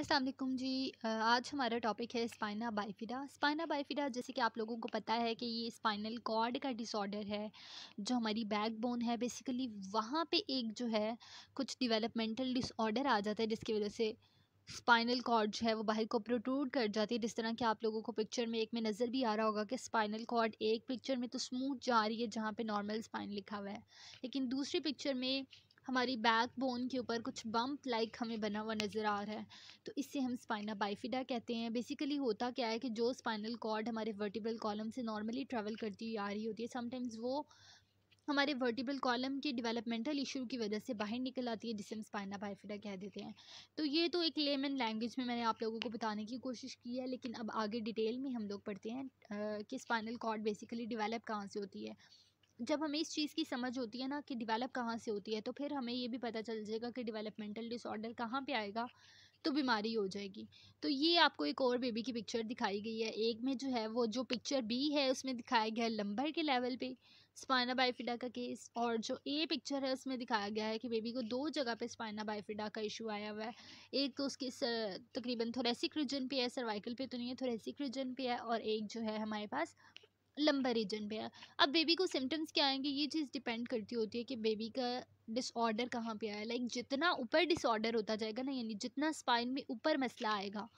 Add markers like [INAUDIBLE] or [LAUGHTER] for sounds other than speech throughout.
अस्सलाम वालेकुम जी आज हमारा टॉपिक है स्पाइना बाइफिडा स्पाइना बाइफिडा जैसे कि आप लोगों को पता है कि ये स्पाइनल कॉर्ड का डिसऑर्डर है जो हमारी बैक बोन है बेसिकली वहाँ पे एक जो है कुछ डिवेलपमेंटल डिसऑर्डर आ जाता है जिसकी वजह से स्पाइनल कॉर्ड जो है वो बाहर को प्रोट्रूड कर जाती है जिस तरह कि आप लोगों को पिक्चर में एक में नज़र भी आ रहा होगा कि स्पाइनल कॉर्ड एक पिक्चर में तो स्मूथ जा रही है जहाँ पे नॉर्मल स्पाइन लिखा हुआ है लेकिन दूसरी पिक्चर में हमारी बैक बोन के ऊपर कुछ बम्प लाइक हमें बना हुआ नज़र आ रहा है तो इससे हम स्पाइना बाइफिडा कहते हैं बेसिकली होता क्या है कि जो स्पाइनल कॉर्ड हमारे वर्टिब्रल कॉलम से नॉर्मली ट्रैवल करती हुई आ रही होती है समटाइम्स वो हमारे वर्टिब्रल कॉलम के डेवलपमेंटल इशू की वजह से बाहर निकल आती है जिसे हम स्पाइना बाइफिडा कह देते हैं तो ये तो एक लेमन लैंग्वेज में मैंने आप लोगों को बताने की कोशिश की है लेकिन अब आगे डिटेल में हम लोग पढ़ते हैं कि स्पाइनल कॉर्ड बेसिकली डिवेलप कहाँ से होती है जब हमें इस चीज़ की समझ होती है ना कि डिवेलप कहाँ से होती है तो फिर हमें ये भी पता चल जाएगा कि डिवेलपमेंटल डिसऑर्डर कहाँ पे आएगा तो बीमारी हो जाएगी तो ये आपको एक और बेबी की पिक्चर दिखाई गई है एक में जो है वो जो पिक्चर बी है उसमें दिखाया गया है लंबर के लेवल पे स्पाइना बाइफिडा का केस और जो ए पिक्चर है उसमें दिखाया गया है कि बेबी को दो जगह पे स्पाइना बाइफिडा का इशू आया हुआ है एक तो उसके तकरीबन थोरेसिक रीजन पे है सर्वाइकल पे तो नहीं है थोरेसिक रीजन पे है और एक जो है हमारे पास लंबा रीजन पे है अब बेबी को सिम्टम्स क्या आएंगे ये चीज़ डिपेंड करती होती है कि बेबी का डिसऑर्डर कहाँ पे आया लाइक जितना ऊपर डिसऑर्डर होता जाएगा ना यानी जितना स्पाइन में ऊपर मसला आएगा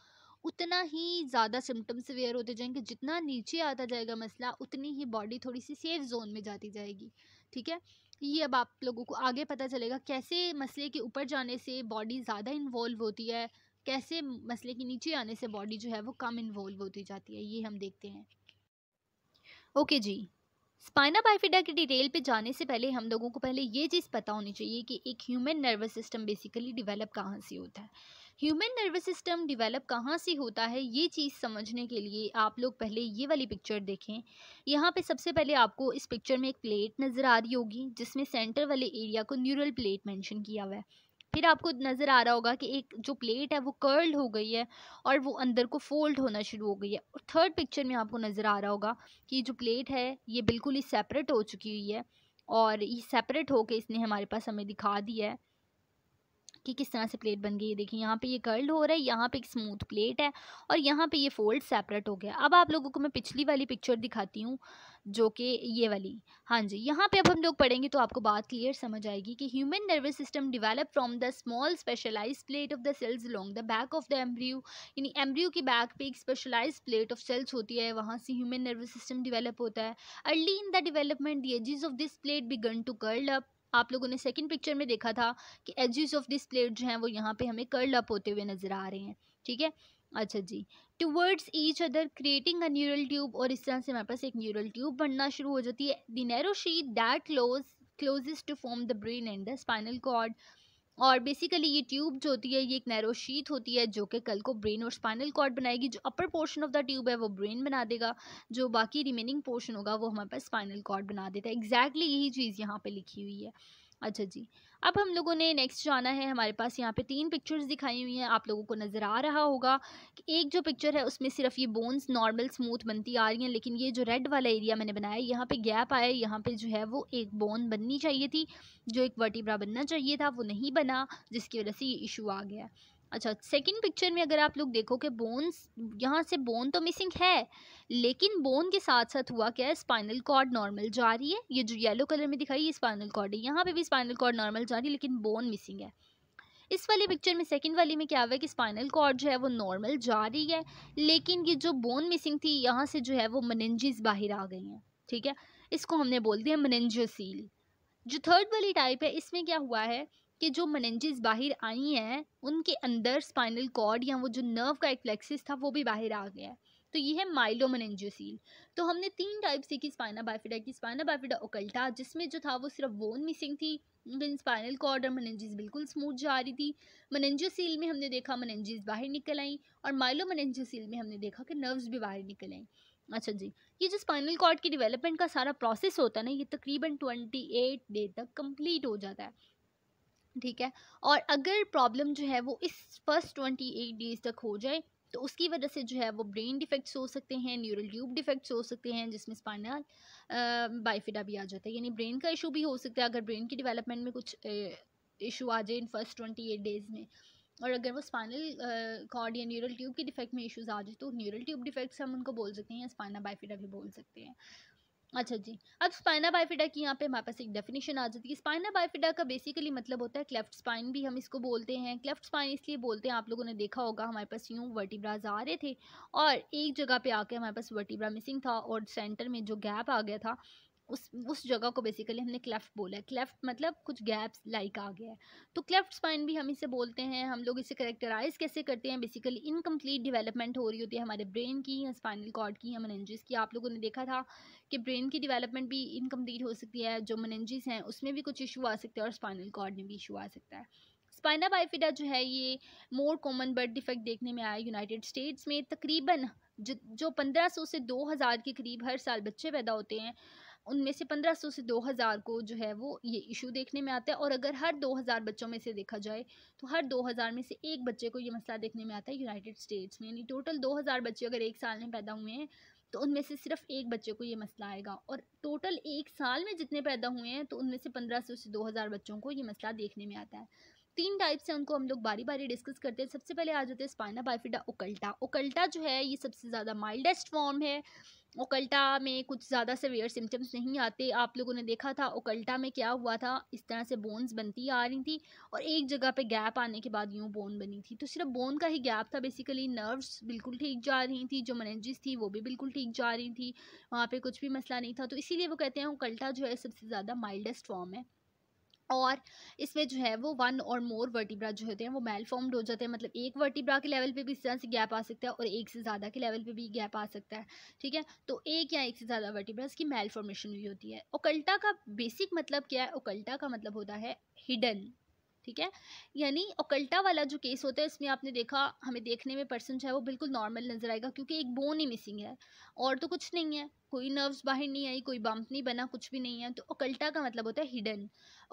उतना ही ज़्यादा सिम्टम्स वेयर होते जाएंगे जितना नीचे आता जाएगा मसला उतनी ही बॉडी थोड़ी सी सेफ जोन में जाती जाएगी ठीक है ये अब आप लोगों को आगे पता चलेगा कैसे मसले के ऊपर जाने से बॉडी ज़्यादा इन्वॉल्व होती है कैसे मसले के नीचे आने से बॉडी जो है वो कम इन्वॉल्व होती जाती है ये हम देखते हैं ओके जी स्पाइना बाइफिडा की डिटेल पे जाने से पहले हम लोगों को पहले ये चीज़ पता होनी चाहिए कि एक human nervous system basically develop कहाँ से होता है ह्यूमन नर्वस सिस्टम डिवेलप कहाँ से होता है ये चीज़ समझने के लिए आप लोग पहले ये वाली पिक्चर देखें यहाँ पे सबसे पहले आपको इस पिक्चर में एक प्लेट नज़र आ रही होगी जिसमें सेंटर वाले एरिया को न्यूरल प्लेट मैंशन किया हुआ है फिर आपको नज़र आ रहा होगा कि एक जो प्लेट है वो कर्ल्ड हो गई है और वो अंदर को फोल्ड होना शुरू हो गई है और थर्ड पिक्चर में आपको नज़र आ रहा होगा कि जो प्लेट है ये बिल्कुल ही सेपरेट हो चुकी हुई है और ये सेपरेट होके इसने हमारे पास हमें दिखा दिया है कि किस तरह से प्लेट बन गई है देखिए यहाँ पे ये कर्ल्ड हो रहा है यहाँ पे एक स्मूथ प्लेट है और यहाँ पे ये फोल्ड सेपरेट हो गया अब आप लोगों को मैं पिछली वाली पिक्चर दिखाती हूँ जो कि ये वाली हाँ जी यहाँ पे अब हम लोग पढ़ेंगे तो आपको बात क्लियर समझ आएगी कि human nervous system develop from the small specialize plate of the cells long the back of the embryo यानी एम्ब्रियो के बैक पे एक स्पेशलाइज प्लेट ऑफ सेल्स होती है वहाँ से ह्यूमन नर्वस सिस्टम डिवेलप होता है early in the development the edges of this plate began to curl up आप लोगों ने सेकंड पिक्चर में देखा था कि एजिज ऑफ दिस प्लेट जो हैं वो यहाँ पे हमें कर्ल अप होते हुए नज़र आ रहे हैं ठीक है अच्छा जी towards each other creating a neural tube और इस तरह से हमारे पास एक न्यूरल ट्यूब बनना शुरू हो जाती है the sheet that close closest to form the brain and the spinal cord और बेसिकली ये ट्यूब जो होती है ये एक नैरो शीट होती है जो कि कल को ब्रेन और स्पाइनल कॉर्ड बनाएगी जो upper portion of the tube है वो ब्रेन बना देगा जो बाकी रिमेनिंग पोर्शन होगा वो हमारे पास स्पाइनल कॉर्ड बना देता है एग्जैक्टली exactly यही चीज़ यहाँ पे लिखी हुई है अच्छा जी अब हम लोगों ने नेक्स्ट जाना है हमारे पास यहाँ पे तीन पिक्चर्स दिखाई हुई हैं आप लोगों को नज़र आ रहा होगा कि एक जो पिक्चर है उसमें सिर्फ ये बोन्स नॉर्मल स्मूथ बनती आ रही हैं लेकिन ये जो रेड वाला एरिया मैंने बनाया यहाँ पे गैप आया यहाँ पे जो है वो एक बोन बननी चाहिए थी जो एक वर्टिब्रा बनना चाहिए था वो नहीं बना जिसकी वजह से ये इशू आ गया अच्छा सेकंड पिक्चर में अगर आप लोग देखो कि बोन्स यहाँ से बोन तो मिसिंग है लेकिन बोन के साथ साथ हुआ क्या है स्पाइनल कॉर्ड नॉर्मल जा रही है ये जो येलो कलर में दिखाई ये स्पाइनल कॉर्ड है यहाँ पे भी स्पाइनल कॉर्ड नॉर्मल जा रही है लेकिन बोन मिसिंग है इस वाली पिक्चर में सेकंड वाली में क्या हुआ है कि स्पाइनल कॉर्ड जो है वो नॉर्मल जा रही है लेकिन ये जो बोन मिसिंग थी यहाँ से जो है वो मनेंजिस बाहर आ गई हैं ठीक है इसको हमने बोल दिया मनंजोसील जो थर्ड वाली टाइप है इसमें क्या हुआ है कि जो मनेंजिस बाहर आई हैं उनके अंदर स्पाइनल कॉर्ड या वो जो नर्व का एक फ्लेक्सिस था वो भी बाहर आ गया है तो ये है माइलो मनेंजियोसील तो हमने तीन टाइप सीखी स्पाइना बाइफिडा की स्पाइना बाइफिडा ओकल्टा जिसमें जो था वो सिर्फ बोन मिसिंग थी लेकिन स्पाइनल कॉर्ड और मनेंजिस बिल्कुल स्मूथ जा रही थी मनेंजियोसील में हमने देखा मनेंजिस बाहर निकल आई और माइलो मनेंजियोसील में हमने देखा कि नर्व्स भी बाहर निकल आई अच्छा जी ये जो स्पाइनल कॉर्ड की डेवलपमेंट का सारा प्रोसेस होता है ना ये तकरीबन ट्वेंटी एट डे तक कंप्लीट हो जाता है ठीक है और अगर प्रॉब्लम जो है वो इस फर्स्ट ट्वेंटी एट डेज़ तक हो जाए तो उसकी वजह से जो है वो ब्रेन डिफेक्ट्स हो सकते हैं न्यूरल ट्यूब डिफेक्ट्स हो सकते हैं जिसमें स्पाइनल बाइफिडा भी आ जाता है यानी ब्रेन का इशू भी हो सकता है अगर ब्रेन की डिवेलपमेंट में कुछ इशू आ जाए in first twenty eight days में और अगर वो स्पाइनल कॉर्ड या न्यूरल ट्यूब के डिफेक्ट में इशूज आ जाए तो न्यूरल ट्यूब डिफेक्ट्स हम उनको बोल सकते हैं या स्पाइना बाइफिडा भी बोल सकते हैं अच्छा जी अब स्पाइना बाइफिडा की यहाँ पे हमारे पास एक डेफिनेशन आ जाती है स्पाइना बाइफिडा का बेसिकली मतलब होता है क्लेफ्ट स्पाइन भी हम इसको बोलते हैं क्लेफ्ट स्पाइन इसलिए बोलते हैं आप लोगों ने देखा होगा हमारे पास यूँ वर्टिब्राज आ रहे थे और एक जगह पे आके हमारे पास वर्टिब्रा मिसिंग था और सेंटर में जो गैप आ गया था उस उस जगह को बेसिकली हमने क्लेफ्ट बोला है क्लेफ्ट मतलब कुछ गैप्स लाइक आ गया है तो क्लेफ्ट स्पाइन भी हम इसे बोलते हैं हम लोग इसे करेक्टराइज कैसे करते हैं बेसिकली इनकम्प्लीट डिवेलपमेंट हो रही होती है हमारे ब्रेन की स्पाइनल कॉर्ड की या मनेंजिस की आप लोगों ने देखा था कि ब्रेन की डिवेलपमेंट भी इनकम्प्लीट हो सकती है जो मनेंजिस हैं उसमें भी कुछ इशू आ सकते हैं और स्पाइनल कॉर्ड में भी इशू आ सकता है स्पाइना बाइफिडा जो है ये मोर कॉमन बर्ड डिफेक्ट देखने में आया यूनाइटेड स्टेट्स में तकरीबन जो जो पंद्रह सौ से दो हज़ार के करीब हर साल बच्चे पैदा होते हैं उनमें से 1500 से 2000 को जो है वो ये इशू देखने में आता है और अगर हर 2000 बच्चों में से देखा जाए तो हर 2000 में से एक बच्चे को ये मसला देखने में आता है यूनाइटेड स्टेट्स में यानी टोटल 2000 बच्चे अगर एक साल में पैदा हुए हैं तो उनमें से सिर्फ एक बच्चे को ये मसला आएगा और टोटल एक साल में जितने पैदा हुए हैं तो उनमें से सौ से हज़ार बच्चों को ये मसला देखने में आता है तीन टाइप्स से उनको हम लोग बारी बारी डिस्कस करते हैं सबसे पहले आ जाते हैं स्पाइना बाइफिडा ओकल्टा ओकल्टा जो है ये सबसे ज़्यादा माइल्डेस्ट फॉर्म है ओकल्टा में कुछ ज़्यादा सेवियर सिम्टम्स नहीं आते आप लोगों ने देखा था ओकल्टा में क्या हुआ था इस तरह से बोन्स बनती आ रही थी और एक जगह पे गैप आने के बाद यूँ बोन बनी थी तो सिर्फ बोन का ही गैप था बेसिकली नर्व्स बिल्कुल ठीक जा रही थी जो मनेजिस थी वो भी बिल्कुल ठीक जा रही थी वहाँ पर कुछ भी मसला नहीं था तो इसीलिए वो कहते हैं ओकल्टा जो है सबसे ज़्यादा माइल्डेस्ट फॉर्म है और इसमें जो है वो वन और मोर वर्टिब्रा जो होते हैं वो मेल फॉर्म्ड हो जाते हैं मतलब एक वर्टिब्रा के लेवल पे भी इस तरह से गैप आ सकता है और एक से ज़्यादा के लेवल पे भी गैप आ सकता है ठीक है तो एक या एक से ज़्यादा वर्टिब्रास की मेल फॉर्मेशन हुई होती है ओकल्टा का बेसिक मतलब क्या है ओकल्टा का मतलब होता है हिडन ठीक है यानी ओकल्टा वाला जो केस होता है इसमें आपने देखा हमें देखने में पर्सन जो है वो बिल्कुल नॉर्मल नज़र आएगा क्योंकि एक बोन ही मिसिंग है और तो कुछ नहीं है कोई नर्व्स बाहर नहीं आई कोई बम्प नहीं बना कुछ भी नहीं है तो ओकल्टा का मतलब होता है हिडन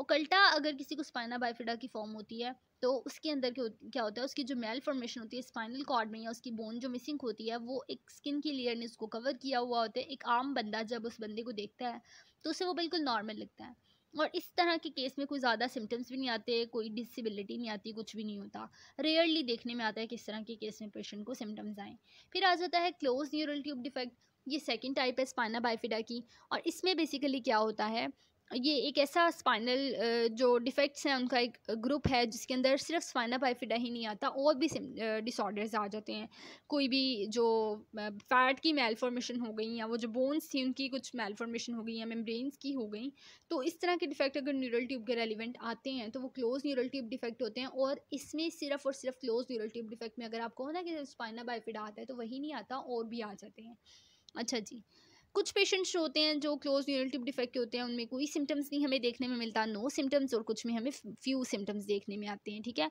ओकल्टा अगर किसी को स्पाइना बाइफिडा की फॉर्म होती है तो उसके अंदर क्या होता है उसकी जो मेल फॉर्मेशन होती है स्पाइनल कॉर्ड में या उसकी बोन जो मिसिंग होती है वो एक स्किन की लेयर ने उसको कवर किया हुआ होता है एक आम बंदा जब उस बंदे को देखता है तो उसे वो बिल्कुल नॉर्मल लगता है और इस तरह के केस में कोई ज़्यादा सिम्टम्स भी नहीं आते कोई डिसेबिलिटी नहीं आती कुछ भी नहीं होता रेयरली देखने में आता है किस तरह के केस में पेशेंट को सिम्टम्स आएँ फिर आ जाता है क्लोज न्यूरल ट्यूब डिफेक्ट ये सेकेंड टाइप है स्पाइना बाइफिडा की और इसमें बेसिकली क्या होता है ये एक ऐसा स्पाइनल जो डिफेक्ट्स हैं उनका एक ग्रुप है जिसके अंदर सिर्फ स्पाइना बाइफिडा ही नहीं आता और भी डिसऑर्डर्स आ जाते हैं कोई भी जो फैट की मेलफॉर्मेशन हो गई या वो जो बोन्स थी उनकी कुछ मेलफॉर्मेशन हो गई या मेम्ब्रेन्स की हो गई तो इस तरह के डिफेक्ट अगर न्यूरल ट्यूब के रेलिवेंट आते हैं तो वो क्लोज न्यूरल ट्यूब डिफेक्ट होते हैं और इसमें सिर्फ और सिर्फ क्लोज न्यूरल ट्यूब डिफेक्ट में अगर आपको ना कि स्पाइना बाइफिडा आता है तो वही नहीं आता और भी आ जाते हैं अच्छा जी कुछ पेशेंट्स होते हैं जो क्लोज यूरिन डिफेक्ट डिफेक्ट होते हैं उनमें कोई सिम्टम्स नहीं हमें देखने में मिलता नो सिम्टम्स और कुछ में हमें फ्यू सिम्टम्स देखने में आते हैं ठीक है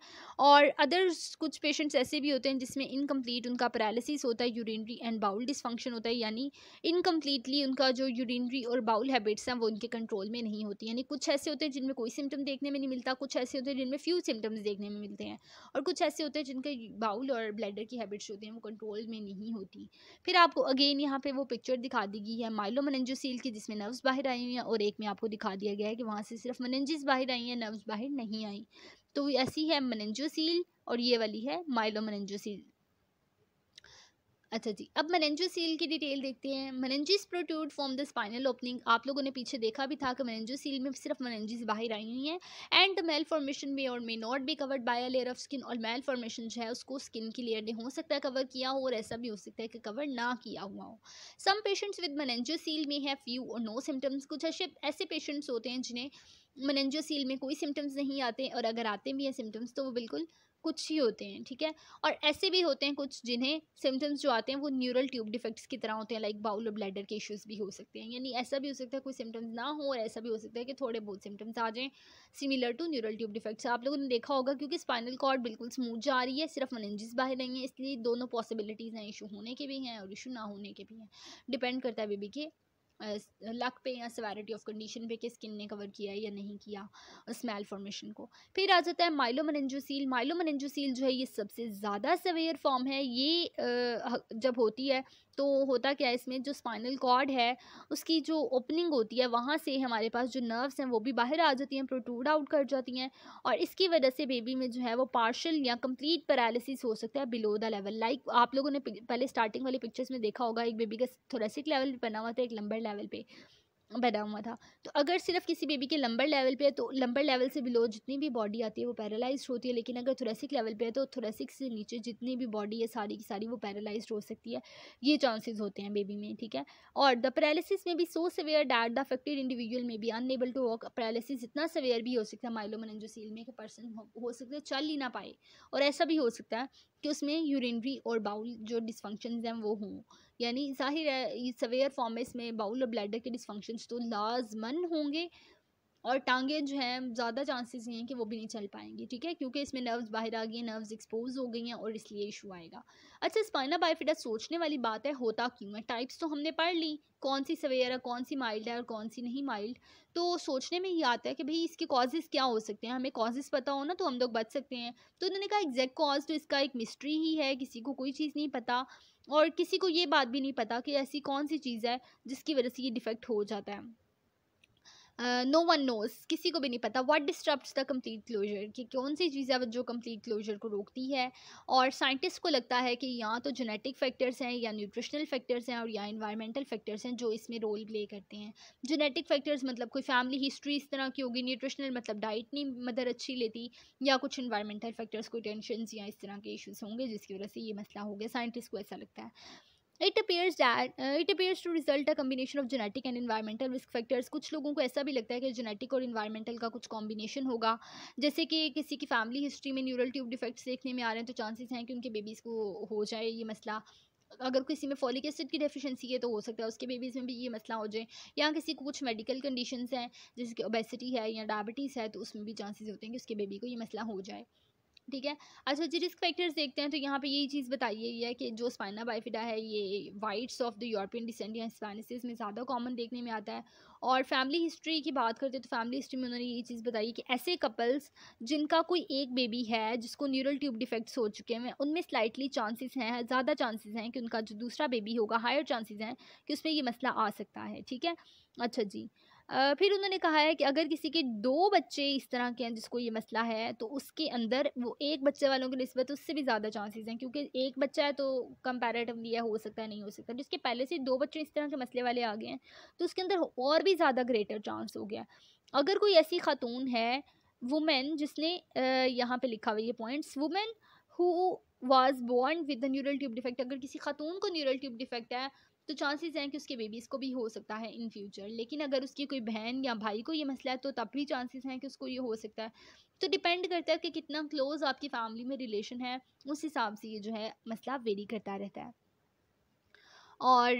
और अदर्स कुछ पेशेंट्स ऐसे भी होते हैं जिसमें इनकम्प्लीट उनका पैरालिसिस होता है यूरिनरी एंड बाउल डिसफंक्शन होता है यानी इनकम्प्लीटली उनका जो यूरिनरी और बाउल हैबिट्स हैं वो उनके कंट्रोल में नहीं होती यानी कुछ ऐसे होते हैं जिनमें कोई सिम्टम देखने में नहीं मिलता कुछ ऐसे होते हैं जिनमें फ्यू सिम्टम्स देखने में मिलते हैं और कुछ ऐसे होते हैं जिनके बाउल और ब्लैडर की हैबिट्स होती हैं वो कंट्रोल में नहीं होती फिर आपको अगेन यहाँ पर वो पिक्चर दिखा देगी लगी है माइलो मनंजोसील की जिसमें नर्व्स बाहर आई हुई हैं और एक में आपको दिखा दिया गया है कि वहाँ से सिर्फ मनंजिस बाहर आई हैं नर्व्स बाहर नहीं आई तो ऐसी है मनंजोसील और ये वाली है माइलो मनंजोसील अच्छा जी अब सील की डिटेल देखते हैं meninges protrude from the spinal opening आप लोगों ने पीछे देखा भी था कि सील में सिर्फ मनेंजिस बाहर आई हुई हैं एंड मेल फॉर्मेशन में और may not be covered by a layer of skin और मेल फॉर्मेशन जो है उसको स्किन की लेयर ने हो सकता है कवर किया हो और ऐसा भी हो सकता है कि कवर ना किया हुआ हो सम पेशेंट्स विद सील में है फ्यू और नो सिम्टम्स कुछ ऐसे पेशेंट्स होते हैं जिन्हें सील में कोई सिम्टम्स नहीं आते और अगर आते भी हैं सिम्टम्स तो वो बिल्कुल कुछ ही होते हैं ठीक है और ऐसे भी होते हैं कुछ जिन्हें सिम्टम्स जो आते हैं वो न्यूरल ट्यूब डिफेक्ट्स की तरह होते हैं लाइक बाउल और ब्लैडर के इश्यूज भी हो सकते हैं यानी ऐसा भी हो सकता है कोई सिम्टम्स ना हो और ऐसा भी हो सकता है कि थोड़े बहुत सिम्टम्स आ जाएं similar to neural tube defects आप लोगों ने देखा होगा क्योंकि स्पाइनल कॉर्ड बिल्कुल स्मूथ जा रही है सिर्फ मनेंजिस बाहर नहीं है इसलिए दोनों पॉसिबिलिटीज़ हैं इशू होने के भी हैं और इशू ना होने के भी हैं डिपेंड करता है बेबी के लक पे या सवेरिटी ऑफ कंडीशन पे कि स्किन ने कवर किया है या नहीं किया स्मेल फॉर्मेशन को फिर आ जाता है माइलो माइलो माइलोमनजोसील जो है ये सबसे ज़्यादा सवेयर फॉर्म है ये जब होती है तो होता क्या है इसमें जो स्पाइनल कॉर्ड है उसकी जो ओपनिंग होती है वहाँ से हमारे पास जो नर्व्स हैं वो भी बाहर आ जाती हैं प्रोटूड आउट कर जाती हैं और इसकी वजह से बेबी में जो है वो पार्शल या कंप्लीट पैरालिसिस हो सकता है बिलो द लेवल लाइक आप लोगों ने पहले स्टार्टिंग वाली पिक्चर्स में देखा होगा एक बेबी का थोरेसिक लेवल बना हुआ था एक लंबर लेवल पे बना हुआ था तो अगर सिर्फ किसी बेबी के लंबर लेवल पे है तो लंबर लेवल से बिलो जितनी भी बॉडी आती है वो पैरालाइज होती है लेकिन अगर थोरेसिक लेवल पे है तो थोरेसिक से नीचे जितनी भी बॉडी है सारी की सारी वो पैरालाइज हो सकती है ये चांसेस होते हैं बेबी में ठीक है और द पैरालिसिस में भी so severe that the affected individual may be unable to walk paralysis इतना सवेयर भी हो सकता है माइलोमनजोसील में पर्सन हो सकता है चल ही ना पाए और ऐसा भी हो सकता है कि उसमें यूरिनरी और बाउल जो डिसफंक्शन हैं वो हों यानी जाहिर है सवेयर फॉर्म में इसमें बाउल और ब्लैडर के डिसफंक्शन तो लाजमन होंगे और टांगे जो हैं ज़्यादा चांसेस हैं कि वो भी नहीं चल पाएंगी ठीक है क्योंकि इसमें नर्व्स बाहर आ गई हैं नर्व्स एक्सपोज हो गई हैं और इसलिए इशू आएगा अच्छा स्पाइना बाइफिडा सोचने वाली बात है होता क्यों है टाइप्स तो हमने पढ़ ली कौन सी सवेयर है कौन सी माइल्ड है और कौन सी नहीं माइल्ड तो सोचने में ये आता है कि भाई इसके कॉजेज़ क्या हो सकते हैं हमें कॉजेज़ पता हो ना तो हम लोग बच सकते हैं तो उन्होंने कहा एग्जैक्ट कॉज तो इसका एक मिस्ट्री ही है किसी को कोई चीज़ नहीं पता और किसी को ये बात भी नहीं पता कि ऐसी कौन सी चीज़ है जिसकी वजह से ये डिफ़ेक्ट हो जाता है नो वन नोज किसी को भी नहीं पता what disturbs the complete closure कि कौन सी चीज़ है जो कंप्लीट क्लोजर को रोकती है और साइंटिस्ट को लगता है कि या तो जेनेटिक फैक्टर्स हैं या न्यूट्रिशनल फैक्टर्स हैं और या इन्वायरमेंटल फैक्टर्स हैं जो इसमें रोल प्ले करते हैं जेनेटिक फैक्टर्स मतलब कोई फैमिली हिस्ट्री इस तरह की होगी न्यूट्रिशनल मतलब डाइट नहीं मदर अच्छी लेती या कुछ इन्वायरमेंटल फैक्टर्स कोई टेंशन या इस तरह के इशूज़ होंगे जिसकी वजह से ये मसला हो गया साइंटिस्ट को ऐसा लगता है it appears that it appears to result a combination of genetic and environmental risk factors कुछ लोगों को ऐसा भी लगता है कि जेनेटिक और इन्वायरमेंटल का कुछ कॉम्बिनेशन होगा जैसे कि किसी की फैमिली हिस्ट्री में न्यूरल ट्यूब डिफेक्ट्स देखने में आ रहे हैं तो चांसेस हैं कि उनके बेबीज़ को हो जाए ये मसला अगर किसी में फॉलिक एसिड की डेफिशिएंसी है तो हो सकता है उसके बेबीज़ में भी ये मसला हो जाए या किसी को कुछ मेडिकल कंडीशंस हैं जैसे कि ओबेसिटी है या डायबिटीज़ है तो उसमें भी चांसेस होते हैं कि उसके बेबी को ये मसला हो जाए ठीक है अच्छा जी रिस्क फैक्टर्स देखते हैं तो यहाँ पे यही चीज़ बताई गई है कि जो स्पाइना बाइफिडा है ये whites of the European descent या स्पाइनसिस में ज़्यादा कॉमन देखने में आता है और फैमिली हिस्ट्री की बात करते हैं तो फैमिली हिस्ट्री में उन्होंने ये चीज़ बताई कि ऐसे कपल्स जिनका कोई एक बेबी है जिसको न्यूरल ट्यूब डिफेक्ट्स हो चुके हैं उनमें स्लाइटली चांसेस हैं ज़्यादा चांसेस हैं कि उनका जो दूसरा बेबी होगा हायर चांसेस हैं कि उसमें ये मसला आ सकता है ठीक है अच्छा जी फिर उन्होंने कहा है कि अगर किसी के दो बच्चे इस तरह के हैं जिसको ये मसला है तो उसके अंदर वो एक बच्चे वालों की नस्बत उससे भी ज़्यादा चांसेस हैं क्योंकि एक बच्चा है तो कंपेरेटिवली यह हो सकता है नहीं हो सकता जिसके पहले से दो बच्चे इस तरह के मसले वाले आ गए हैं तो उसके अंदर और भी ज़्यादा ग्रेटर चांस हो गया अगर कोई ऐसी खातून है वुमेन जिसने यहाँ पर लिखा हुआ ये points women who was born with neural tube defect अगर किसी खातून को न्यूरल ट्यूब डिफेक्ट है तो चांसेस हैं कि उसके बेबीज़ को भी हो सकता है इन फ्यूचर लेकिन अगर उसकी कोई बहन या भाई को ये मसला है तो तब भी चांसेस हैं कि उसको ये हो सकता है तो डिपेंड करता है कि कितना क्लोज़ आपकी फ़ैमिली में रिलेशन है उस हिसाब से ये जो है मसला वेरी करता रहता है और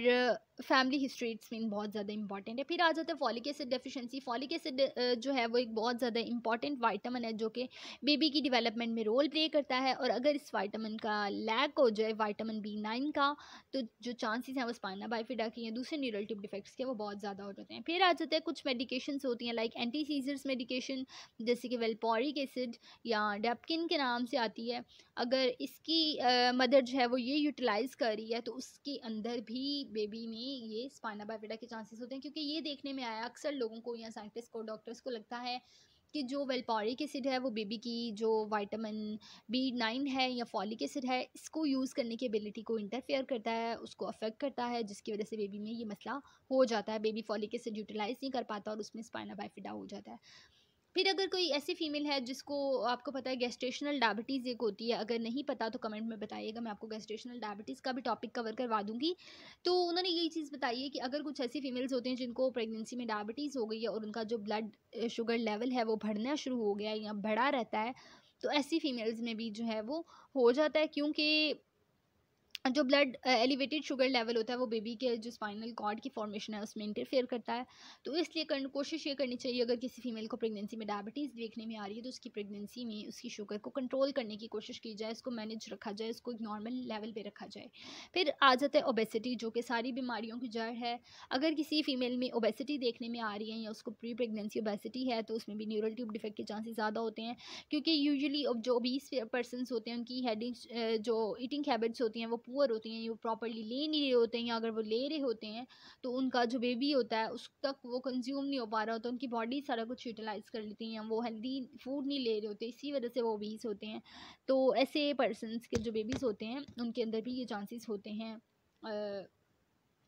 फैमिली हिस्ट्री इट्स मीन बहुत ज़्यादा इंपॉर्टेंट है फिर आ जाता है folic acid deficiency folic acid जो है वो एक बहुत ज़्यादा इंपॉर्टेंट वाइटामिन है जो कि बेबी की डिवेलपमेंट में रोल प्ले करता है और अगर इस वाइटामिन का लैक हो जाए वाइटामिन बी नाइन का तो जो चांसेस हैं वो स्पाइना बाइफिडा के या दूसरे न्यूरल ट्यूब डिफेक्ट्स के वो बहुत ज़्यादा हो जाते हैं फिर आ जाते हैं कुछ मेडिकेशंस होती हैं लाइक एंटी सीजर्स मेडिकेशन जैसे कि वेलपोरिक एसिड या डेपकिन के नाम से आती है अगर इसकी मदर जो है वो ये यूटिलाइज़ कर रही है तो उसके अंदर भी बेबी में ये स्पाइना बाइफिडा के चांसेस होते हैं क्योंकि ये देखने में आया अक्सर लोगों को या साइंटिस्ट को डॉक्टर्स को लगता है कि जो वेलपॉरिक एसिड है वो बेबी की जो वाइटामिन बी नाइन है या फॉलिक एसिड है इसको यूज़ करने की एबिलिटी को इंटरफेयर करता है उसको अफेक्ट करता है जिसकी वजह से बेबी में ये मसला हो जाता है बेबी फॉलिक एसिड यूटिलाइज़ नहीं कर पाता और उसमें स्पाइना बाइफिडा हो जाता है फिर अगर कोई ऐसी फ़ीमेल है जिसको आपको पता है गैस्ट्रेशनल डायबिटीज़ एक होती है अगर नहीं पता तो कमेंट में बताइएगा मैं आपको गैस्ट्रेशनल डायबिटीज़ का भी टॉपिक कवर करवा दूंगी तो उन्होंने यही चीज़ बताई है कि अगर कुछ ऐसी फीमेल्स होते हैं जिनको प्रेगनेंसी में डायबिटीज़ हो गई है और उनका जो ब्लड शुगर लेवल है वो बढ़ना शुरू हो गया या बढ़ा रहता है तो ऐसी फीमेल्स में भी जो है वो हो जाता है क्योंकि जो ब्लड एलिवेटेड शुगर लेवल होता है वो बेबी के जो स्पाइनल कॉर्ड की फॉर्मेशन है उसमें इंटरफेयर करता है तो इसलिए कर, कोशिश ये करनी चाहिए अगर किसी फीमेल को प्रेगनेंसी में डायबिटीज़ देखने में आ रही है तो उसकी प्रेगनेंसी में उसकी शुगर को कंट्रोल करने की कोशिश की जाए इसको मैनेज रखा जाए इसको एक नॉर्मल लेवल पर रखा जाए फिर आ जाता है ओबेसिटी जो कि सारी बीमारियों की जड़ है अगर किसी फीमेल में ओबेसिटी देखने में आ रही है या उसको प्री प्रेगनेंसी ओबेसिटी है तो उसमें भी न्यूरल ट्यूब डिफेक्ट के चांसेस ज़्यादा होते हैं क्योंकि यूजली जो बीस पर्सनस होते हैं उनकी हेडिंग जो ईटिंग हैबिट्स होती हैं वो पुअर होती हैं ये प्रॉपरली ले नहीं रहे होते हैं या अगर वो ले रहे होते हैं तो उनका जो बेबी होता है उस तक वो कंज्यूम नहीं हो पा रहा होता उनकी बॉडी सारा कुछ यूटिलाइज़ कर लेती हैं वो हेल्दी फूड नहीं ले रहे होते इसी वजह से वो ओबीज होते हैं तो ऐसे पर्सनस के जो बेबीज़ होते हैं उनके अंदर भी ये चांसेस होते हैं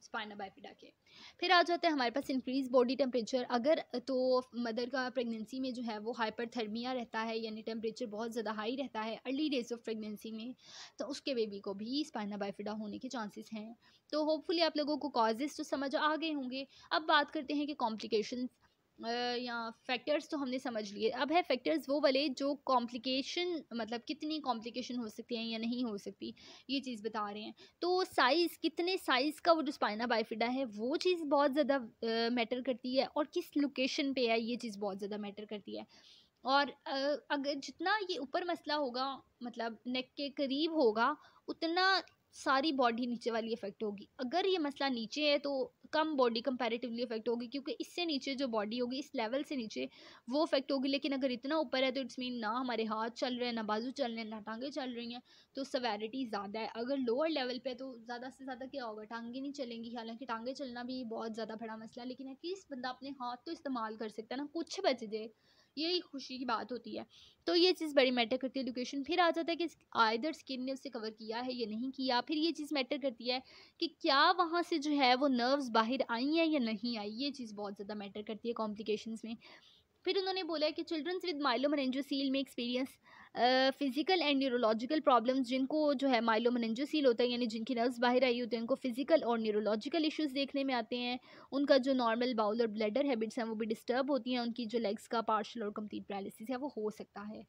स्पाइना बाइपिडा के फिर आ जाता है हमारे पास इंक्रीज बॉडी टेम्परेचर अगर तो मदर का प्रेगनेंसी में जो है वो हाइपरथर्मिया रहता है यानी टेम्परेचर बहुत ज़्यादा हाई रहता है अर्ली डेज ऑफ प्रेगनेंसी में तो उसके बेबी को भी स्पाइना बाइफिडा होने के चांसेस हैं तो होपफुली आप लोगों को कॉजेज़ तो समझ आ गए होंगे अब बात करते हैं कि कॉम्प्लिकेशन या फैक्टर्स तो हमने समझ लिए अब है फैक्टर्स वो वाले जो कॉम्प्लिकेशन मतलब कितनी कॉम्प्लिकेशन हो सकती हैं या नहीं हो सकती ये चीज़ बता रहे हैं तो साइज़ कितने साइज़ का वो जो स्पाइना बाइफिडा है वो चीज़ बहुत ज़्यादा मैटर करती है और किस लोकेशन पे है ये चीज़ बहुत ज़्यादा मैटर करती है और अगर जितना ये ऊपर मसला होगा मतलब नेक के करीब होगा उतना सारी बॉडी नीचे वाली इफ़ेक्ट होगी अगर ये मसला नीचे है तो कम बॉडी कंपैरेटिवली इफेक्ट होगी क्योंकि इससे नीचे जो बॉडी होगी इस लेवल से नीचे वो इफेक्ट होगी लेकिन अगर इतना ऊपर है तो इट्स मीन ना हमारे हाथ चल रहे हैं ना बाजू चल रहे हैं ना टांगे चल रही हैं तो सवेरिटी ज़्यादा है अगर लोअर लेवल पर तो ज़्यादा से ज़्यादा क्या होगा टांगे नहीं चलेंगी हालांकि टांगे चलना भी बहुत ज़्यादा बड़ा मसला है लेकिन एटलीस्ट बंदा अपने हाथ तो इस्तेमाल कर सकता है ना कुछ बच जाए यही खुशी की बात होती है तो ये चीज़ बड़ी मैटर करती है एजुकेशन फिर आ जाता है कि आयदर स्किन ने उसे कवर किया है या नहीं किया फिर ये चीज़ मैटर करती है कि क्या वहाँ से जो है वो नर्व्स बाहर आई हैं या नहीं आई ये चीज़ बहुत ज़्यादा मैटर करती है कॉम्प्लिकेशन में फिर उन्होंने बोला कि children's with myelomeningocele experience physical and neurological problems जिनको जो है माइलोमनजोसील होता है यानी जिनकी नर्व्स बाहर आई होती है उनको फिज़िकल और न्यूरोलॉजिकल इश्यूज़ देखने में आते हैं उनका जो नॉर्मल बाउल और ब्लडर हैबिट्स हैं वो भी डिस्टर्ब होती हैं उनकी जो लेग्स का पार्शल और कम्प्लीट पैरालिसिस है वो हो सकता है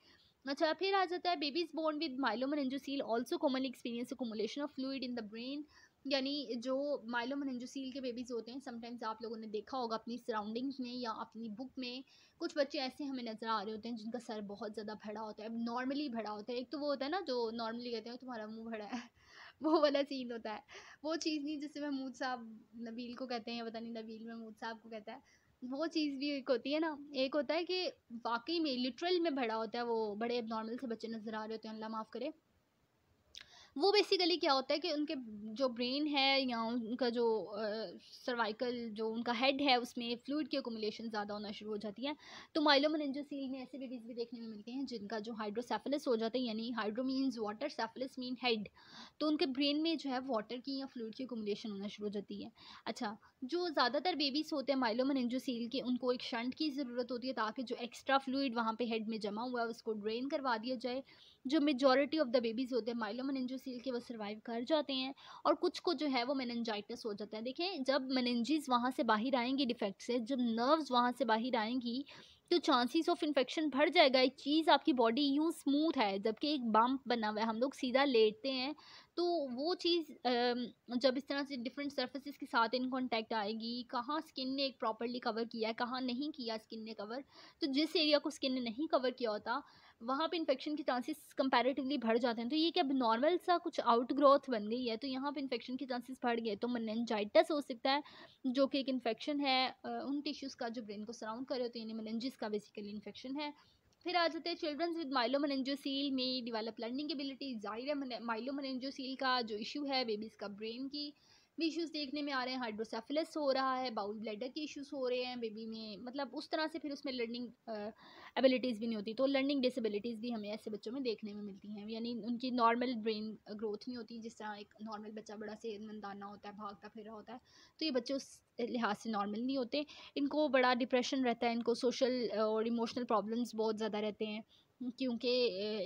अच्छा फिर आ जाता है babies born with myelomeningocele also common experience accumulation of fluid in the brain यानी जो माइलोमनजिल के बेबीज़ होते हैं समटाइम्स आप लोगों ने देखा होगा अपनी सराउंडिंग्स में या अपनी बुक में कुछ बच्चे ऐसे हमें नज़र आ रहे होते हैं जिनका सर बहुत ज़्यादा भड़ा होता है अब नॉर्मली भड़ा होता है एक तो वो होता है ना जो नॉर्मली कहते हैं तुम्हारा मुंह भड़ा है [LAUGHS] वो वाला सीन होता है वो चीज़ नहीं जिससे महमूद साहब नबील को कहते हैं पता नहीं नबील महमूद साहब को कहता है वो चीज़ भी एक होती है ना एक होता है कि वाकई में लिटरल में भड़ा होता है वो बड़े अब नॉर्मल से बच्चे नज़र आ रहे होते हैं अल्लाह माफ़ करे वो बेसिकली क्या होता है कि उनके जो ब्रेन है या उनका जो सर्वाइकल uh, जो उनका हेड है उसमें फ्लूड की एकumuलेशन ज़्यादा होना शुरू हो जाती है तो माइलोमनजोसील में ऐसे बेबीज़ भी देखने में मिलते हैं जिनका जो हाइड्रोसेफलस हो जाता है यानी hydro means water cephalus mean head तो उनके ब्रेन में जो है वाटर की या फ्लूड की एकumuलेशन होना शुरू हो जाती है अच्छा जो ज़्यादातर बेबीज़ होते हैं माइलोमनजोसील के उनको एक शंट की ज़रूरत होती है ताकि जो एक्स्ट्रा फ्लूड वहाँ पर हेड में जमा हुआ है उसको ड्रेन करवा दिया जाए जो मेजॉरिटी ऑफ द बेबीज़ होते हैं माइलो माइलोमेनजियल के वो सर्वाइव कर जाते हैं और कुछ को जो है वो मेनजाइटिस हो जाता है देखें जब मेनजिस वहाँ से बाहर आएंगी डिफेक्ट से जब नर्व्स वहाँ से बाहर आएंगी तो चांसेस ऑफ इन्फेक्शन बढ़ जाएगा एक चीज़ आपकी बॉडी यूँ स्मूथ है जबकि एक बम्प बना हुआ है हम लोग सीधा लेटते हैं तो वो चीज़ जब इस तरह से डिफरेंट सर्फेसिस के साथ इन कॉन्टैक्ट आएगी कहाँ स्किन ने एक प्रॉपरली कवर किया है कहाँ नहीं किया स्किन ने कवर तो जिस एरिया को स्किन ने नहीं कवर किया होता वहाँ पे इन्फेक्शन के चांसेस कंपैरेटिवली बढ़ जाते हैं तो ये क्या नॉर्मल सा कुछ आउट ग्रोथ बन गई है तो यहाँ पे इन्फेक्शन के चांसेस बढ़ गए तो मनेंजाइटस हो सकता है जो कि एक इन्फेक्शन है उन टिश्यूज़ का जो ब्रेन को सराउंड करे तो यानी मनेंजिस का बेसिकली इन्फेक्शन है फिर आ जाते हैं चिल्ड्रंस विद माइलोमनेंजोसील में डिवेलप लर्निंग एबिलिटी जाहिर है माइलोमनेंजोसील का जो इशू है बेबीज़ का ब्रेन की भी इश्यूज़ देखने में आ रहे हैं हाइड्रोसेफिलस हो रहा है बाउल ब्लैडर के इश्यूज़ हो रहे हैं बेबी में मतलब उस तरह से फिर उसमें लर्निंग एबिलिटीज़ भी नहीं होती तो लर्निंग डिसेबिलिटीज़ भी हमें ऐसे बच्चों में देखने में मिलती हैं यानी उनकी नॉर्मल ब्रेन ग्रोथ नहीं होती जिस तरह एक नॉर्मल बच्चा बड़ा सेहतमंदाना होता है भागता फिर होता है तो ये बच्चे उस लिहाज से नॉर्मल नहीं होते इनको बड़ा डिप्रेशन रहता है इनको सोशल और इमोशनल प्रॉब्लम्स बहुत ज़्यादा रहते हैं क्योंकि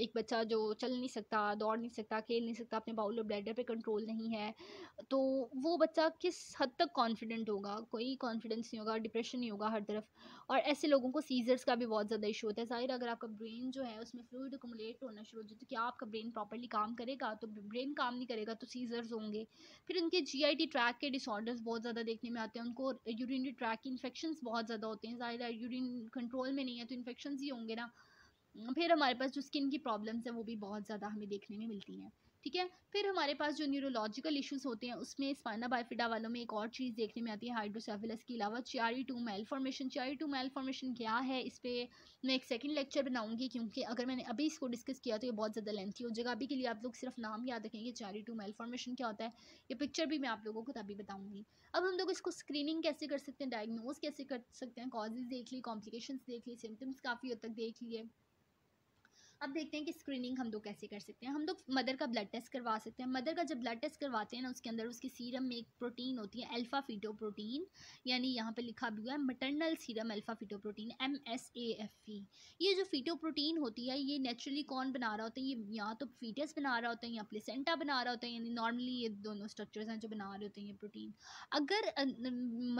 एक बच्चा जो चल नहीं सकता दौड़ नहीं सकता खेल नहीं सकता अपने बाउल और ब्लैडर पे कंट्रोल नहीं है तो वो बच्चा किस हद तक कॉन्फिडेंट होगा कोई कॉन्फिडेंस नहीं होगा डिप्रेशन नहीं होगा हर तरफ और ऐसे लोगों को सीजर्स का भी बहुत ज़्यादा इशू होता है ज़ाहिर अगर आपका ब्रेन जो है उसमें फ्लूड एकमुलेट होना शुरू हो जाए तो क्या आपका ब्रेन प्रॉपरली काम करेगा तो ब्रेन काम नहीं करेगा तो सीजर्स होंगे फिर उनके जी आई टी ट्रैक के डिसऑर्डर्स बहुत ज़्यादा देखने में आते हैं उनको यूरिनरी ट्रैक की इन्फेक्शन बहुत ज़्यादा होते हैं ज़ाहिर यूरिन कंट्रोल में नहीं है तो इन्फेक्शन ही होंगे ना हम्म, फिर हमारे पास जो स्किन की प्रॉब्लम्स हैं वो भी बहुत ज़्यादा हमें देखने में मिलती हैं ठीक है फिर हमारे पास जो न्यूरोलॉजिकल इश्यूज होते हैं उसमें स्पाइना बाइफिडा वालों में एक और चीज़ देखने में आती है हाइड्रोसेफिलस के अलावा Chiari two malformation Chiari two malformation क्या है इस पर मैं एक सेकंड लेक्चर बनाऊंगी क्योंकि अगर मैंने अभी इसको डिस्कस किया तो ये बहुत ज़्यादा लेंथी हो जाएगा अभी के लिए आप लोग सिर्फ नाम याद रखेंगे चियारी टू मेल फॉर्मेशन क्या होता है ये पिक्चर भी मैं आप लोगों को तभी बताऊँगी अब हम लोग इसको स्क्रीनिंग कैसे कर सकते हैं डायग्नोज कैसे कर सकते हैं कॉजेज़ देख ली कॉम्प्लिकेशन देख ली सिम्टम्स काफ़ी हद तक देख लिए अब देखते हैं कि स्क्रीनिंग हम लोग कैसे कर सकते हैं हम लोग मदर का ब्लड टेस्ट करवा सकते हैं मदर का जब ब्लड टेस्ट करवाते हैं ना उसके अंदर उसके सीरम में एक प्रोटीन होती है अल्फ़ा फीटो प्रोटीन यानी यहाँ पे लिखा भी हुआ है maternal serum alpha feto protein M S A F E ये जो फ़ीटो प्रोटीन होती है ये नेचुरली कौन बना रहा होता है ये या तो फीटस बना रहा होता है या प्लेसेंटा बना रहा होता है यानी नॉर्मली ये दोनों स्ट्रक्चर्स हैं जो बना रहे होते हैं ये प्रोटीन अगर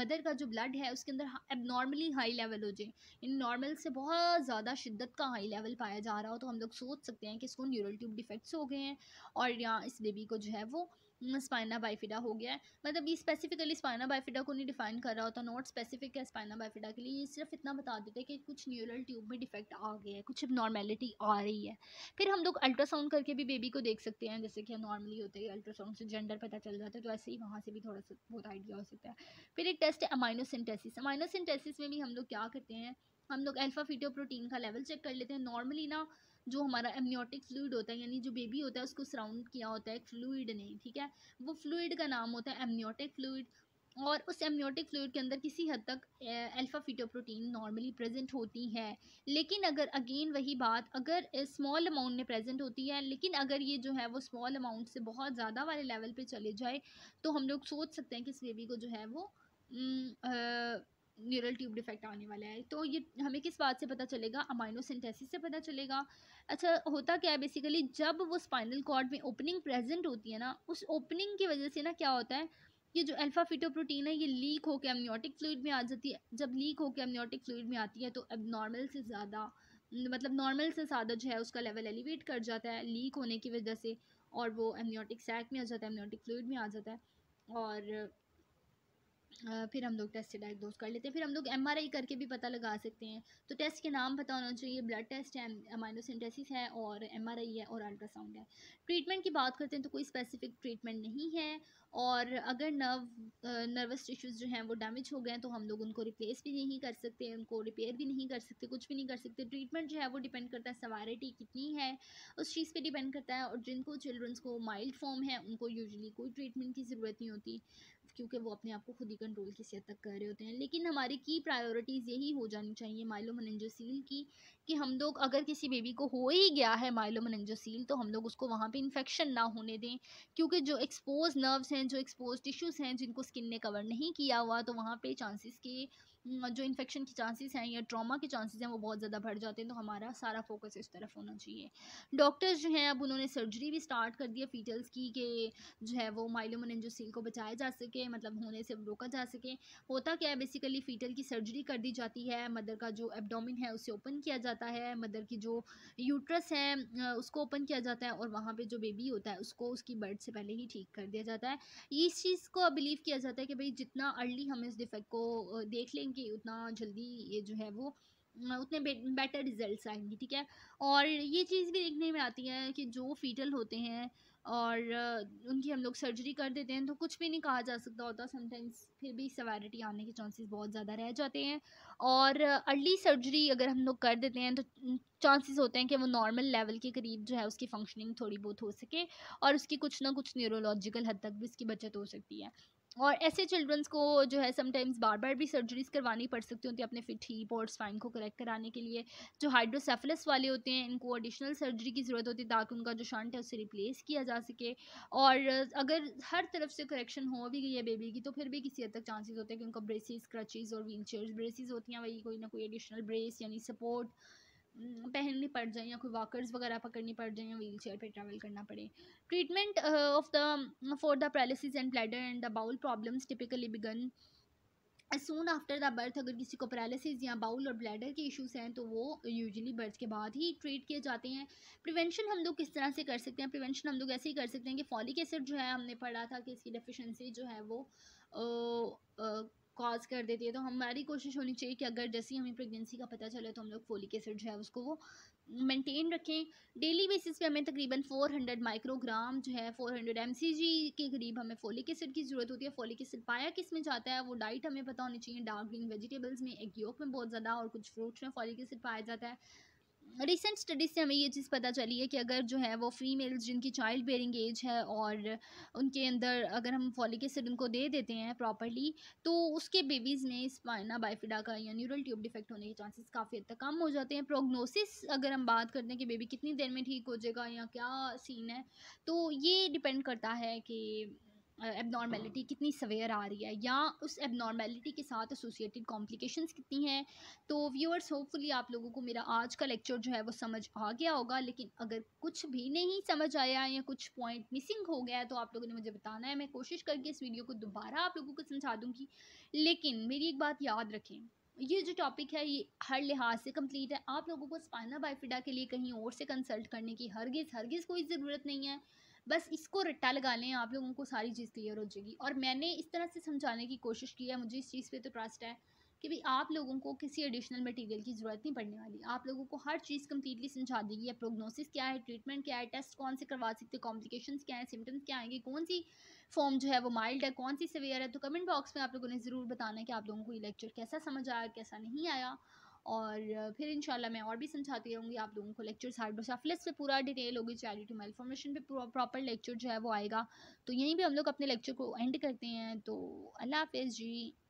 मदर का जो ब्लड है उसके अंदर एबनॉर्मली हाई लेवल हो जाए यानी नॉर्मल से बहुत ज़्यादा शिद्दत का हाई लेवल पाया जा रहा हो तो हम लोग सोच सकते हैं कि इसको न्यूरल ट्यूब डिफेक्ट्स हो गए हैं और यहाँ इस बेबी को जो है वो स्पाइना हम्म, बाइफिडा हो गया है मतलब ये स्पेसिफिकली स्पाइना बाइफिडा को नहीं डिफाइन कर रहा होता नॉट स्पेसिफिक है स्पाइना बाइफिडा के लिए ये सिर्फ इतना बता देते हैं कि कुछ न्यूरल ट्यूब में डिफेक्ट आ गया है कुछ नॉर्मेलिटी आ रही है फिर हम लोग अल्ट्रासाउंड करके भी बेबी को देख सकते हैं जैसे कि नॉर्मली होते हैं अल्ट्रासाउंड से जेंडर पता चल जाता है तो ऐसे ही वहाँ से भी थोड़ा सा बहुत आइडिया हो सकता है फिर एक टेस्ट है अमाइनोसिंटेसिस अमाइनोसिंटेसिस में भी हम लोग क्या करते हैं हम लोग अल्फ़ा फीटो प्रोटीन का लेवल चेक कर लेते हैं नॉर्मली ना जो हमारा एमनियोटिक फ्लूड होता है यानी जो बेबी होता है उसको सराउंड किया होता है फ्लूड ने ठीक है वो फ्लूड का नाम होता है एमनियोटिक फ्लूड और उस एमनियोटिक फ्लूड के अंदर किसी हद तक अल्फ़ा फिटोप्रोटीन नॉर्मली प्रेजेंट होती है लेकिन अगर अगेन वही बात अगर स्मॉल अमाउंट में प्रेजेंट होती है लेकिन अगर ये जो है वो स्मॉल अमाउंट से बहुत ज़्यादा वाले लेवल पे चले जाए तो हम लोग सोच सकते हैं कि इस बेबी को जो है वो न, आ, न्यूरल ट्यूब डिफेक्ट आने वाला है तो ये हमें किस बात से पता चलेगा अमाइनोसिंथेसिस से पता चलेगा अच्छा होता क्या है बेसिकली जब वो स्पाइनल कॉर्ड में ओपनिंग प्रेजेंट होती है ना उस ओपनिंग की वजह से ना क्या होता है ये जो अल्फा फिटोप्रोटीन है ये लीक होकर एमनियोटिक फ्लूड में आ जाती है जब लीक होकर एमनियोटिक फ्लूड में आती है तो अब नॉर्मल से ज़्यादा मतलब नॉर्मल से ज़्यादा जो है उसका लेवल एलिवेट कर जाता है लीक होने की वजह से और वो एमनियोटिक सैक में आ जाता है एमनियोटिक फ्लूड में आ जाता है और फिर हम लोग टेस्ट डायग्नोज कर लेते हैं फिर हम लोग एम करके भी पता लगा सकते हैं तो टेस्ट के नाम पता होना चाहिए ब्लड टेस्ट है अमाइनोसेंटेसिस है और एम है और अल्ट्रासाउंड है ट्रीटमेंट की बात करते हैं तो कोई स्पेसिफिक ट्रीटमेंट नहीं है और अगर नर्व नर्वस टिश्यूज़ जो हैं वो डैमेज हो गए हैं तो हम लोग उनको रिप्लेस भी नहीं कर सकते उनको रिपेयर भी नहीं कर सकते कुछ भी नहीं कर सकते ट्रीटमेंट जो है वो डिपेंड करता है सवारिटी कितनी है उस चीज़ पे डिपेंड करता है और जिनको चिल्ड्रंस को माइल्ड फॉर्म है उनको यूजुअली कोई ट्रीटमेंट की ज़रूरत नहीं होती क्योंकि वो अपने आप को खुद ही कंट्रोल की सेहत तक कर रहे होते हैं लेकिन हमारी की प्रायोरिटीज़ यही हो जानी चाहिए माइलो मनंजोसील की कि हम लोग अगर किसी बेबी को हो ही गया है माइलो मनंजोसील तो हम लोग उसको वहाँ पर इन्फेक्शन ना होने दें क्योंकि जो एक्सपोज नर्व्स हैं जो एक्सपोज टिश्यूज़ हैं जिनको स्किन ने कवर नहीं किया हुआ तो वहाँ पर चांसेस के जो इन्फेक्शन के चांसेस हैं या ट्रॉमा के चांसेस हैं वो बहुत ज़्यादा बढ़ जाते हैं तो हमारा सारा फोकस इस तरफ होना चाहिए डॉक्टर्स जो हैं अब उन्होंने सर्जरी भी स्टार्ट कर दी है फीटल्स की कि जो है वो सील को बचाया जा सके मतलब होने से रोका जा सके होता क्या है बेसिकली फीटल की सर्जरी कर दी जाती है मदर का जो एबडोमिन है उसे ओपन किया जाता है मदर की जो यूट्रस है उसको ओपन किया जाता है और वहाँ पर जो बेबी होता है उसको उसकी बर्थ से पहले ही ठीक कर दिया जाता है इस चीज़ को बिलीव किया जाता है कि भाई जितना अर्ली हम इस डिफेक्ट को देख लेंगे कि उतना जल्दी ये जो है वो उतने बेटर रिजल्ट्स आएंगे ठीक है और ये चीज़ भी देखने में आती है कि जो फीटल होते हैं और उनकी हम लोग सर्जरी कर देते हैं तो कुछ भी नहीं कहा जा सकता होता समटाइम्स फिर भी सवारिटी आने के चांसेस बहुत ज़्यादा रह जाते हैं और अर्ली सर्जरी अगर हम लोग कर देते हैं तो चांसेस होते हैं कि वो नॉर्मल लेवल के करीब जो है उसकी फंक्शनिंग थोड़ी बहुत हो सके और उसकी कुछ ना कुछ न्यूरोलॉजिकल हद तक भी उसकी बचत हो सकती है और ऐसे चिल्ड्रंस को जो है समटाइम्स बार बार भी सर्जरीज करवानी पड़ सकती होती है अपने फिट हीप और स्वाइन को करेक्ट कराने के लिए जो हाइड्रोसेफलस वाले होते हैं इनको एडिशनल सर्जरी की ज़रूरत होती है ताकि उनका जो शंट है उसे रिप्लेस किया जा सके और अगर हर तरफ से करेक्शन हो भी गई है बेबी की तो फिर भी किसी हद तक चांसेज होते हैं कि उनका ब्रेसिस क्रचेज़ और व्हील ब्रेसिस होती हैं वही कोई ना कोई एडिशनल ब्रेस यानी सपोर्ट हम्म, पहननी पड़ जाए या कोई वॉकर्स वगैरह पकड़नी पड़ जाए या व्हील चेयर पर ट्रैवल करना पड़े treatment of the for the paralysis and bladder and the bowel problems typically begin soon after the birth अगर किसी को पैरालिसिस या बाउल और ब्लैडर के इश्यूज हैं तो वो यूजली बर्थ के बाद ही ट्रीट किए जाते हैं प्रिवेंशन हम लोग किस तरह से कर सकते हैं प्रिवेंशन हम लोग ऐसे ही कर सकते हैं कि फॉलिक एसिड जो है हमने पढ़ा था कि इसकी डिफिशेंसी जो है वो uh, uh, कॉज कर देती है तो हमारी कोशिश होनी चाहिए कि अगर जैसे ही हमें प्रेगनेंसी का पता चले तो हम लोग फोलिक एसिड जो है उसको वो मेंटेन रखें डेली बेसिस पे हमें तकरीबन 400 माइक्रोग्राम जो है 400 हंड्रेड के करीब हमें फोलिक एसिड की ज़रूरत होती है फोलिक एसिड पाया किस में जाता है वो डाइट हमें पता होनी चाहिए डार्क ग्रीन वेजिटेबल्स में एक योक में बहुत ज़्यादा और कुछ फ्रूट्स में फोलिक एसिड पाया जाता है रिसेंट स्टडीज़ से हमें ये चीज़ पता चली है कि अगर जो है वो फीमेल्स जिनकी चाइल्ड बेयरिंग एज है और उनके अंदर अगर हम फॉलिक एसिड उनको दे देते हैं प्रॉपरली तो उसके बेबीज़ में स्पाइना बाइफिडा का या न्यूरल ट्यूब डिफेक्ट होने के चांसेस काफ़ी हद तक कम हो जाते हैं प्रोग्नोसिस अगर हम बात करते हैं कि बेबी कितनी देर में ठीक हो जाएगा या क्या सीन है तो ये डिपेंड करता है कि एबनॉर्मेलिटी हाँ। कितनी सवेयर आ रही है या उस एबनॉर्मेलिटी के साथ एसोसिएटेड कॉम्प्लिकेशंस कितनी हैं तो व्यूअर्स होपफुली आप लोगों को मेरा आज का लेक्चर जो है वो समझ आ गया होगा लेकिन अगर कुछ भी नहीं समझ आया या कुछ पॉइंट मिसिंग हो गया तो आप लोगों ने मुझे बताना है मैं कोशिश करके इस वीडियो को दोबारा आप लोगों को समझा दूँगी लेकिन मेरी एक बात याद रखें ये जो टॉपिक है ये हर लिहाज से कंप्लीट है आप लोगों को स्पाइना बाइफिडा के लिए कहीं और से कंसल्ट करने की हरगिज़ हरगिज़ कोई ज़रूरत नहीं है बस इसको रट्टा लगा लें आप लोगों को सारी चीज़ क्लियर हो जाएगी और मैंने इस तरह से समझाने की कोशिश की है मुझे इस चीज़ पे तो ट्रस्ट है कि भाई आप लोगों को किसी एडिशनल मटेरियल की ज़रूरत नहीं पड़ने वाली आप लोगों को हर चीज़ कम्प्लीटली समझा दी गई है प्रोग्नोसिस क्या है ट्रीटमेंट क्या है टेस्ट कौन से करवा सकते हैं कॉम्प्लिकेशन क्या है सिम्टम्स क्या आएंगे कौन सी फॉर्म जो है वो माइल्ड है कौन सी सवेयर है तो कमेंट बॉक्स में आप लोगों ने ज़रूर बताना है कि आप लोगों को ये लेक्चर कैसा समझ आया कैसा नहीं आया और फिर इंशाल्लाह मैं और भी समझाती रहूँगी आप लोगों को लेक्चर लेक्चर्स हाइड्रोसेफलस पे पूरा डिटेल होगी चैरिटी मेलफॉर्मेशन पे प्रॉपर लेक्चर जो है वो आएगा तो यहीं पे हम लोग अपने लेक्चर को एंड करते हैं तो अल्लाह हाफिज़ जी